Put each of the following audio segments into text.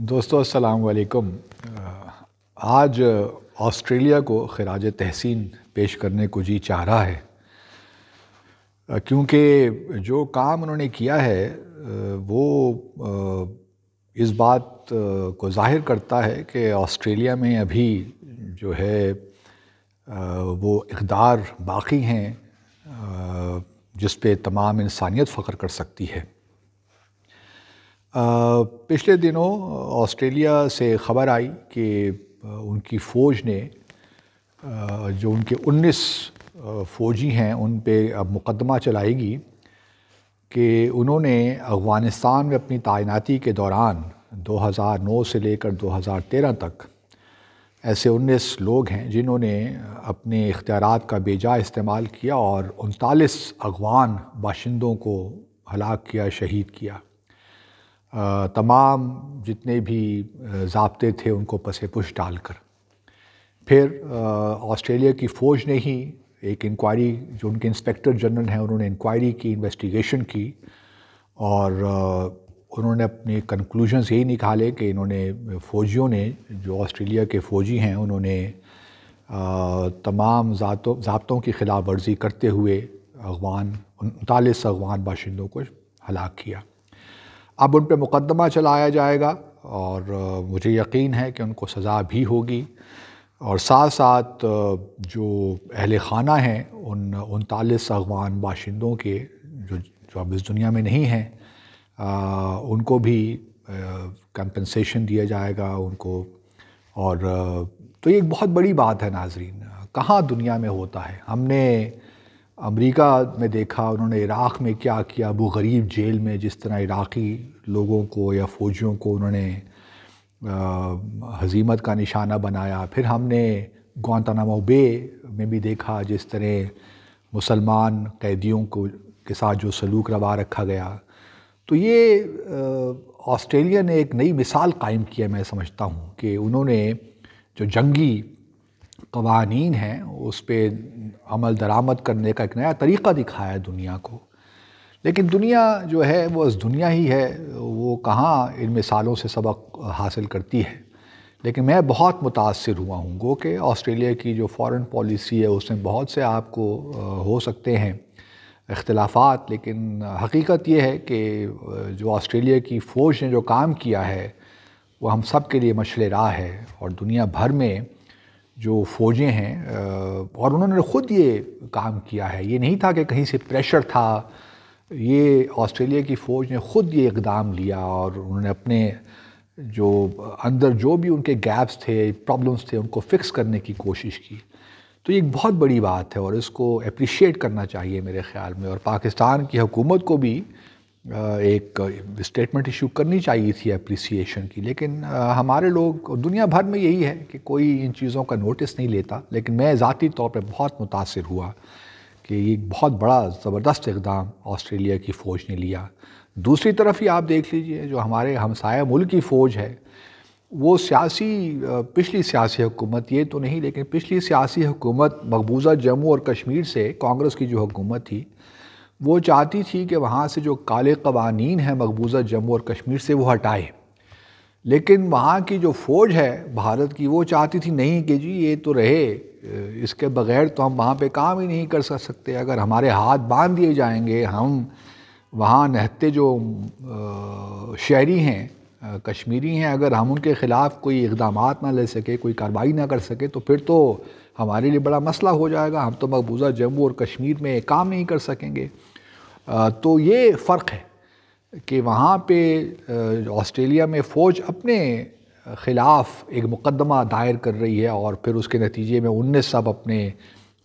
दोस्तों अस्सलाम वालेकुम आज ऑस्ट्रेलिया को खराज तहसीन पेश करने को जी चाह रहा है क्योंकि जो काम उन्होंने किया है वो इस बात को जाहिर करता है कि ऑस्ट्रेलिया में अभी जो है वो इकदार बाकी हैं जिस पे तमाम इंसानियत फ़ख्र कर सकती है पिछले दिनों ऑस्ट्रेलिया से ख़बर आई कि उनकी फ़ौज ने जो उनके 19 फ़ौजी हैं उन पर अब मुकदमा चलाएगी कि उन्होंने अफ़गानिस्तान में अपनी तैनाती के दौरान 2009 से लेकर 2013 तक ऐसे 19 लोग हैं जिन्होंने अपने इख्तियार का बेजा इस्तेमाल किया और उनतालीस अफगान बाशिंदों को हलाक किया शहीद किया तमाम जितने भी जबते थे उनको पसे पुश डालकर फिर ऑस्ट्रेलिया की फ़ौज ने ही एक इंक्वायरी जो उनके इंस्पेक्टर जनरल हैं उन्होंने इंक्वायरी की इन्वेस्टिगेशन की और उन्होंने अपने कंक्लूजन्स यही निकाले कि इन्होंने फ़ौजियों ने जो ऑस्ट्रेलिया के फ़ौजी हैं उन्होंने तमाम जबतों की खिलाफ वर्जी करते हुए अगवान उनतालीस अगवान बाशिंदों को हलाक किया अब उन पर मुकदमा चलाया जाएगा और मुझे यकीन है कि उनको सज़ा भी होगी और साथ साथ जो अहल खाना हैं उन उनतालीस अफगान बाशिंदों के जो जो अब इस दुनिया में नहीं हैं उनको भी कंपनसेशन दिया जाएगा उनको और तो ये एक बहुत बड़ी बात है नाजरीन कहाँ दुनिया में होता है हमने अमेरिका में देखा उन्होंने इराक़ में क्या किया वो गरीब जेल में जिस तरह इराक़ी लोगों को या फ़ौजियों को उन्होंने हजीमत का निशाना बनाया फिर हमने गौतानामो बे में भी देखा जिस तरह मुसलमान कैदियों को के साथ जो सलूक रवा रखा गया तो ये ऑस्ट्रेलिया ने एक नई मिसाल कायम की है मैं समझता हूँ कि उन्होंने जो जंगी कवानीन हैं उस पर अमल दरामद करने का एक नया तरीक़ा दिखाया दुनिया को लेकिन दुनिया जो है वो दुनिया ही है वो कहाँ इन मिसालों से सबक हासिल करती है लेकिन मैं बहुत मुतासर हुआ हूँ गो कि ऑस्ट्रेलिया की जो फॉरेन पॉलिसी है उसमें बहुत से आपको हो सकते हैं इख्तलाफात लेकिन हकीकत यह है कि जो ऑस्ट्रेलिया की फ़ौज ने जो काम किया है वो हम सब के लिए मशल राह है और दुनिया भर में जो फ़ौजें हैं और उन्होंने ख़ुद ये काम किया है ये नहीं था कि कहीं से प्रेशर था ये ऑस्ट्रेलिया की फ़ौज ने ख़ुद ये इकदाम लिया और उन्होंने अपने जो अंदर जो भी उनके गैप्स थे प्रॉब्लम्स थे उनको फ़िक्स करने की कोशिश की तो ये एक बहुत बड़ी बात है और इसको अप्रिशिएट करना चाहिए मेरे ख्याल में और पाकिस्तान की हुकूमत को भी एक स्टेटमेंट इशू करनी चाहिए थी अप्रिसिएशन की लेकिन हमारे लोग दुनिया भर में यही है कि कोई इन चीज़ों का नोटिस नहीं लेता लेकिन मैं ज़ाती तौर पर बहुत मुतासर हुआ कि ये बहुत बड़ा ज़बरदस्त इकदाम ऑस्ट्रेलिया की फ़ौज ने लिया दूसरी तरफ ही आप देख लीजिए जो हमारे हमसाया मुल्क की फ़ौज है वो सियासी पिछली सियासी हुकूमत ये तो नहीं लेकिन पिछली सियासी हुकूमत मकबूजा जम्मू और कश्मीर से कांग्रेस की जो हुकूमत थी वो चाहती थी कि वहाँ से जो काले कवानीन हैं मकबूजा जम्मू और कश्मीर से वो हटाए लेकिन वहाँ की जो फ़ौज है भारत की वो चाहती थी नहीं कि जी ये तो रहे इसके बग़ैर तो हम वहाँ पे काम ही नहीं कर सकते अगर हमारे हाथ बांध दिए जाएंगे हम वहाँ नहते जो शहरी हैं कश्मीरी हैं अगर हम उनके ख़िलाफ़ कोई इकदाम ना ले सके कोई कार्रवाई ना कर सके तो फिर तो हमारे लिए बड़ा मसला हो जाएगा हम तो मकबूजा जम्मू और कश्मीर में काम नहीं कर सकेंगे तो ये फ़र्क है कि वहाँ पे ऑस्ट्रेलिया में फ़ौज अपने ख़िलाफ़ एक मुकदमा दायर कर रही है और फिर उसके नतीजे में उनने सब अपने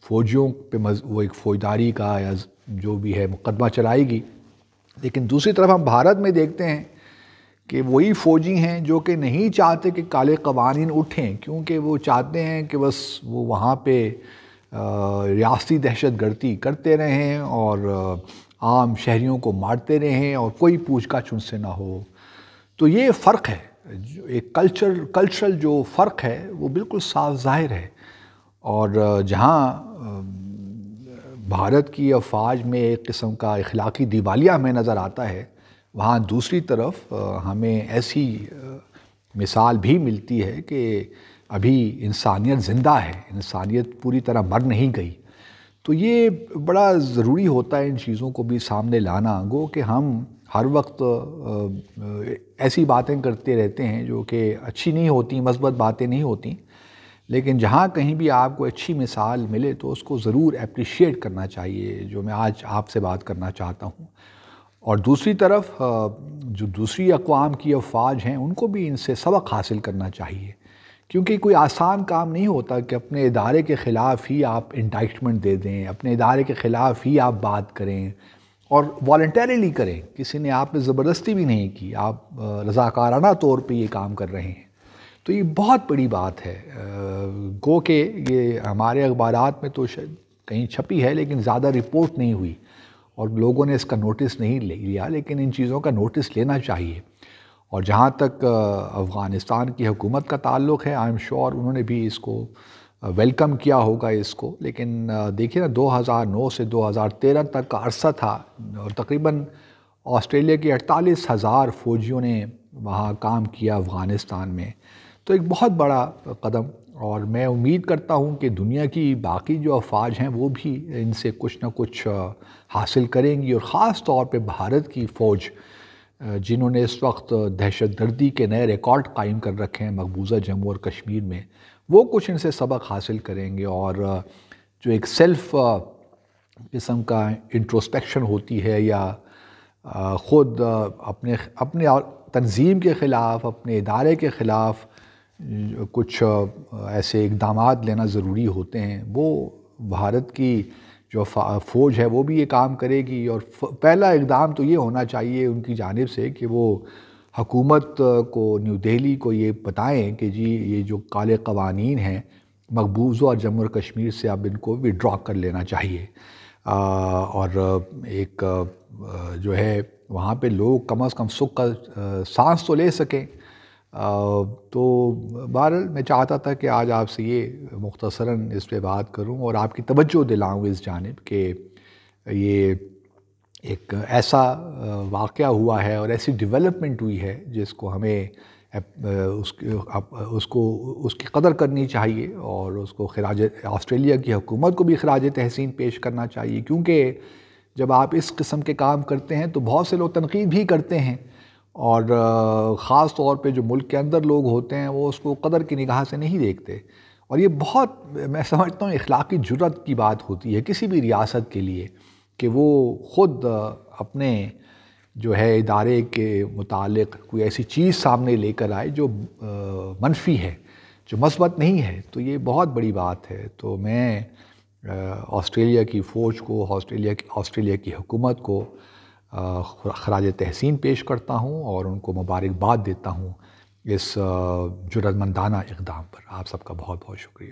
फ़ौजियों पे मज, वो एक फ़ौजदारी का या जो भी है मुकदमा चलाएगी लेकिन दूसरी तरफ हम भारत में देखते हैं कि वही फ़ौजी हैं जो कि नहीं चाहते कि काले कवानीन उठें क्योंकि वो चाहते हैं कि बस वो वहाँ पर रियासी दहशत गर्दी करते रहें और आम शहरीों को मारते रहें और कोई पूछ काछ उनसे ना हो तो ये फ़र्क है एक कल्चर कल्चरल जो फ़र्क है वो बिल्कुल साफ जाहिर है और जहाँ भारत की अफवाज में एक किस्म का अखलाकी दिवालिया में नज़र आता है वहाँ दूसरी तरफ हमें ऐसी मिसाल भी मिलती है कि अभी इंसानियत ज़िंदा है इंसानियत पूरी तरह मर नहीं गई तो ये बड़ा ज़रूरी होता है इन चीज़ों को भी सामने लाना गो कि हम हर वक्त ऐसी बातें करते रहते हैं जो कि अच्छी नहीं होती मस्बत बातें नहीं होती लेकिन जहाँ कहीं भी आपको अच्छी मिसाल मिले तो उसको ज़रूर अप्रिशिएट करना चाहिए जो मैं आज आपसे बात करना चाहता हूँ और दूसरी तरफ जो दूसरी अकवाम की अफवाज हैं उनको भी इनसे सबक हासिल करना चाहिए क्योंकि कोई आसान काम नहीं होता कि अपने इदारे के ख़िलाफ़ ही आप इंटाइटमेंट दे दें अपने इदारे के ख़िलाफ़ ही आप बात करें और वॉल्टरली करें किसी ने आप में ज़बरदस्ती भी नहीं की आप रज़ाकाराना तौर पे ये काम कर रहे हैं तो ये बहुत बड़ी बात है गो के ये हमारे अखबार में तो कहीं छपी है लेकिन ज़्यादा रिपोर्ट नहीं हुई और लोगों ने इसका नोटिस नहीं ले लिया लेकिन इन चीज़ों का नोटिस लेना चाहिए और जहाँ तक अफ़गानिस्तान की हुकूमत का ताल्लुक़ है आई एम श्योर उन्होंने भी इसको वेलकम किया होगा इसको लेकिन देखिए ना 2009 से 2013 तक का अरसा था और तकरीबन ऑस्ट्रेलिया के अड़तालीस हज़ार फौजियों ने वहाँ काम किया अफ़गानिस्तान में तो एक बहुत बड़ा कदम और मैं उम्मीद करता हूँ कि दुनिया की बाकी जो अफवाज हैं वो भी इनसे कुछ ना कुछ हासिल करेंगी और ख़ास तौर पे भारत की फ़ौज जिन्होंने इस वक्त दहशत गर्दी के नए रिकॉर्ड कायम कर रखे हैं मकबूज़ा जम्मू और कश्मीर में वो कुछ इनसे सबक हासिल करेंगे और जो एक सेल्फ़ किस्म का इंट्रोस्पेक्शन होती है या ख़ुद अपने अपने तंजीम के ख़िलाफ़ अपने इदारे के ख़िलाफ़ कुछ ऐसे इकदाम लेना ज़रूरी होते हैं वो भारत की जो फ़ौज है वो भी ये काम करेगी और पहला इकदाम तो ये होना चाहिए उनकी जानब से कि वो हकूमत को न्यू दिल्ली को ये बताएं कि जी ये जो काले कवानीन हैं मकबूज़ों और जम्मू और कश्मीर से अब इनको विड्रॉ कर लेना चाहिए आ, और एक जो है वहाँ पे लोग कम अज़ कम सुख का सांस तो ले सकें तो बहरहाल मैं चाहता था कि आज आपसे ये मुख्तसरा इस पर बात करूँ और आपकी तवज्जो दिलाऊँ इस जानब के ये एक ऐसा वाक़ हुआ है और ऐसी डिवेलपमेंट हुई है जिसको हमें उसके उसको उसकी कदर करनी चाहिए और उसको खराज ऑस्ट्रेलिया की हुकूमत को भी खराज तहसीन पेश करना चाहिए क्योंकि जब आप इस किस्म के काम करते हैं तो बहुत से लोग तनकीद भी करते हैं और ख़ास तौर पे जो मुल्क के अंदर लोग होते हैं वो उसको कदर की निगाह से नहीं देखते और ये बहुत मैं समझता हूँ इखलाकी जुरत की बात होती है किसी भी रियासत के लिए कि वो ख़ुद अपने जो है इदारे के मुतालिक कोई ऐसी चीज़ सामने लेकर आए जो मनफी है जो मस्बत नहीं है तो ये बहुत बड़ी बात है तो मैं ऑस्ट्रेलिया की फ़ौज को ऑस्ट्रेलिया की ऑस्ट्रेलिया की हुकूमत को खराज तहसीन पेश करता हूँ और उनको मुबारकबाद देता हूँ इस जुरतमंदाना इकदाम पर आप सबका बहुत बहुत शुक्रिया